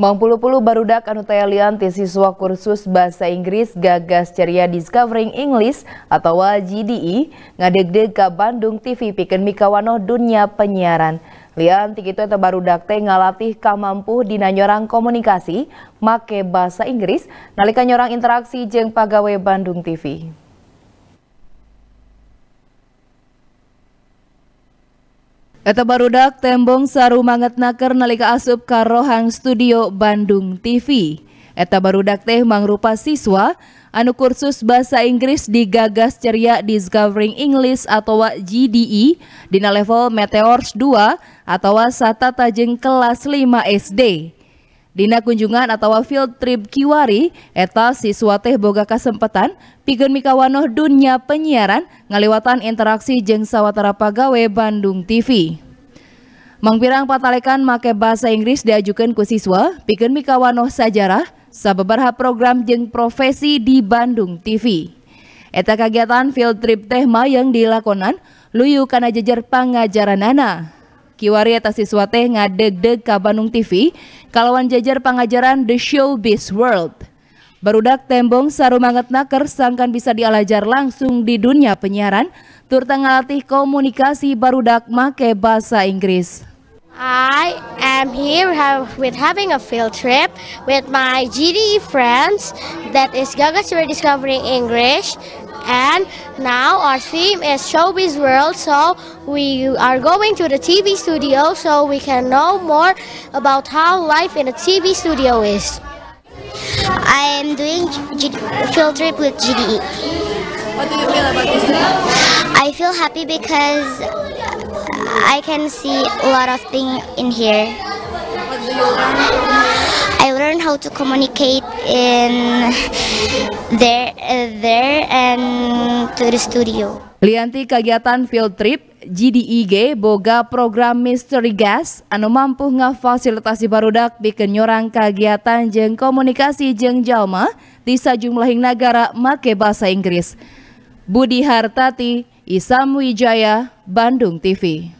Mangpulu-pulu barudak anu tayalianti siswa kursus bahasa Inggris gagas ceria Discovering English atau GDI e ngadeg-deg ke Bandung TV pikeun mikawanoh dunia penyiaran. Lian itu kitu eta barudak teh ngalatih kamampuh dinanyorang komunikasi make bahasa Inggris nalika nyorang interaksi jeng pagawe Bandung TV. Eta barudak tembong saru manget naker nalika asup Karohang Studio Bandung TV. Eta barudak teh mangrupa siswa anu kursus bahasa Inggris digagas ceria Discovering English atau GDE dina level Meteors 2 atau Satata Tajeng kelas 5 SD. Dina kunjungan atau field trip Kiwari, eta siswa teh boga kesempatan pikeun mikawanoh dunia penyiaran ngaliwatan interaksi jeung sawatara pagawe Bandung TV. Mangpirang patalekan make bahasa Inggris diajukan ku siswa pikeun mikawanoh sajarah sababaraha program jeung profesi di Bandung TV. Eta kegiatan field trip teh mayang dilakonan luyu kana jejer pangajaranana. anak kiwari atas siswa teh ngadeg-deg ka Bandung TV kalawan jajar pengajaran The Showbiz World. Barudak tembong sarumanget naker sangkan bisa dialajar langsung di dunia penyiaran turta ngalatih komunikasi barudak make bahasa Inggris. I am here with having a field trip with my GDE friends that is Gagas Rediscovering English and now our theme is showbiz world so we are going to the TV studio so we can know more about how life in a TV studio is. I am doing field trip with GDE. What do you feel about this I feel happy because I can see a lot of things in here. I learned how to communicate in there, uh, there and to the studio. Lianti kegiatan field trip GDIG e boga program Mystery Gas anu mampu ngafasilitasi barudak bikin nyorang kegiatan jeng komunikasi jeng jalma di sajumlahing negara make bahasa Inggris. Budi Hartati, Isam Wijaya, Bandung TV.